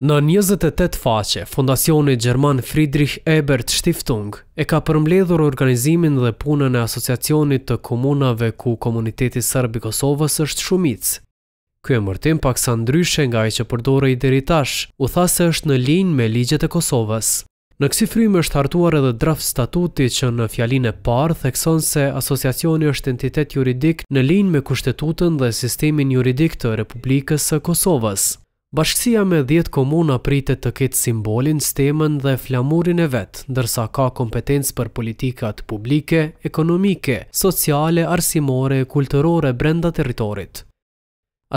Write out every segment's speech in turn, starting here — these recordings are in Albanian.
Në 28 faqe, Fondacioni Gjerman Friedrich Ebert Stiftung e ka përmledhur organizimin dhe punën e asociacionit të komunave ku komuniteti sërbi Kosovës është shumic. Ky emërtim pak sa ndryshe nga ai që përdorej deri tash, u tha se është në linjë me ligjet e Kosovës. Në kësi është hartuar edhe draft statuti që në fjalinë e parë thekson se asociacioni është entitet juridik në linjë me kushtetutën dhe sistemin juridik të Republikës së Kosovës. Bashkësia me 10 komuna pritet të ketë simbolin, stemën dhe flamurin e vetë, ndërsa ka kompetencë për politikat publike, ekonomike, sociale, arsimore, kulturore brenda teritorit.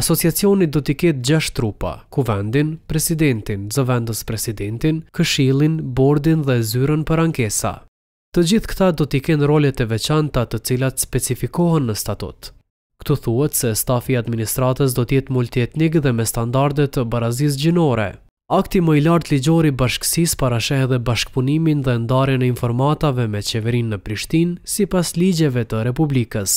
Asociacionit do t'i ketë 6 trupa, kuvendin, presidentin, zëvendës presidentin, këshilin, bordin dhe zyrën për ankesa. Të gjithë këta do t'i kenë rolet e veçanta të cilat specifikohen në statut. Këtu thuhet se stafi i administratës do të jetë multietnik dhe me standarde të barazisë gjinore. Akti më i lartë ligjor i bashkësisë parashëh edhe bashkëpunimin dhe ndarjen e informatave me qeverinë në Prishtinë sipas ligjeve të Republikës.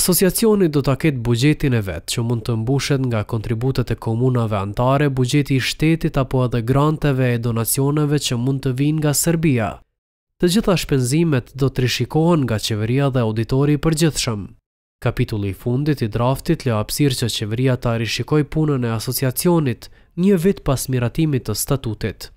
Asociacioni do ta ketë buxhetin e vet, që mund të mbushet nga kontributet e komunave antare, buxheti i shtetit apo edhe granteve e donacioneve që mund të vinë nga Serbia. Të gjitha shpenzimet do të rishikohen nga qeveria dhe auditori i përgjithshëm. Kapitulli i fundit i draftit le apsir që qeveria ta rishikoj punën e asociacionit një vit pas miratimit të statutit.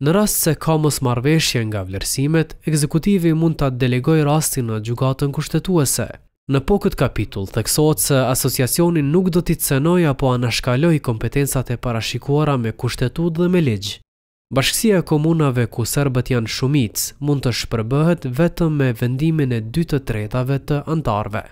Në rast se ka mos marveshje nga vlerësimet, ekzekutivi mund të delegoj rastin në gjugatën kushtetuese. Në po këtë kapitull, theksot se asociacionin nuk do t'i cenoj apo anashkaloj kompetensat e parashikuara me kushtetut dhe me ligjë. Bashkësia e komunave ku serbët janë shumic mund të shpërbëhet vetëm me vendimin e 2 të tretave të antarve.